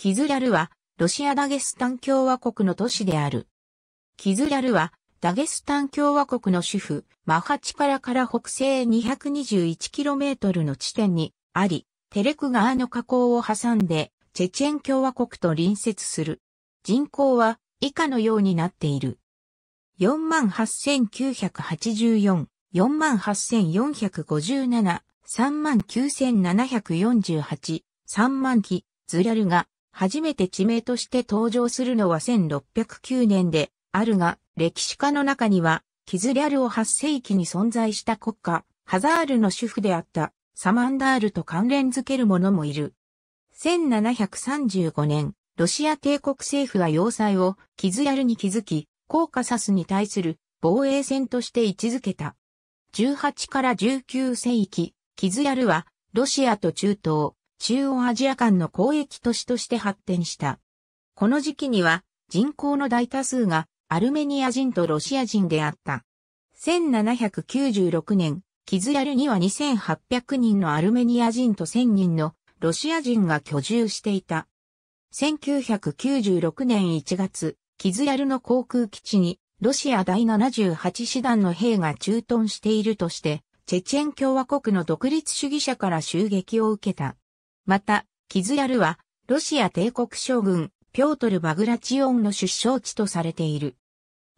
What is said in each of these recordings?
キズリャルは、ロシア・ダゲスタン共和国の都市である。キズリャルは、ダゲスタン共和国の主婦、マハチカラから北西 221km の地点にあり、テレク川の河口を挟んで、チェチェン共和国と隣接する。人口は以下のようになっている。48,984、48,457、39,748、3万期、ズリャルが初めて地名として登場するのは1609年であるが、歴史家の中には、キズリャルを8世紀に存在した国家、ハザールの主婦であったサマンダールと関連づける者もいる。1735年、ロシア帝国政府は要塞をキズヤルに築き、コーカサスに対する防衛戦として位置づけた。18から19世紀、キズヤルはロシアと中東、中央アジア間の交易都市として発展した。この時期には人口の大多数がアルメニア人とロシア人であった。1796年、キズヤルには2800人のアルメニア人と1000人のロシア人が居住していた。1996年1月、キズヤルの航空基地にロシア第78師団の兵が駐屯しているとして、チェチェン共和国の独立主義者から襲撃を受けた。また、キズヤルは、ロシア帝国将軍、ピョートル・バグラチオンの出生地とされている。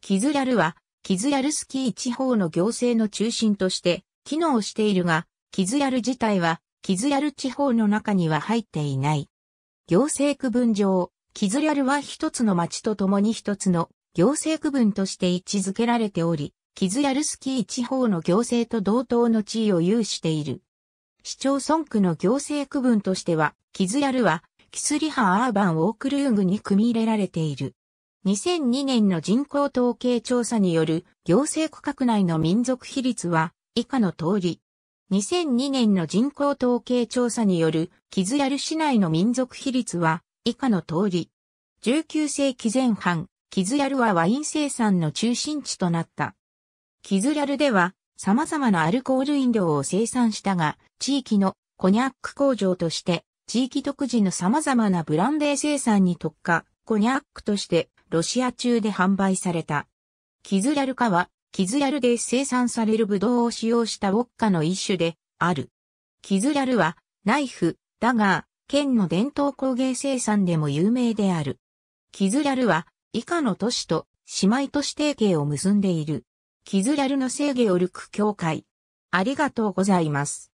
キズヤルは、キズヤルスキー地方の行政の中心として機能しているが、キズヤル自体は、キズヤル地方の中には入っていない。行政区分上、キズヤルは一つの町と共に一つの行政区分として位置づけられており、キズヤルスキー地方の行政と同等の地位を有している。市町村区の行政区分としては、キズヤルは、キスリハアーバン・オークルーグに組み入れられている。2002年の人口統計調査による行政区画内の民族比率は以下の通り。2002年の人口統計調査によるキズヤル市内の民族比率は以下の通り。19世紀前半、キズヤルはワイン生産の中心地となった。キズヤルでは様々なアルコール飲料を生産したが、地域のコニャック工場として、地域独自の様々なブランデー生産に特化、コニャックとしてロシア中で販売された。キズヤルカは、キズヤルで生産されるブドウを使用したウォッカの一種である。キズヤルは、ナイフ、ダガー、県の伝統工芸生産でも有名である。キズヤルは、以下の都市と姉妹都市提携を結んでいる。キズラルの制御をルク教会。ありがとうございます。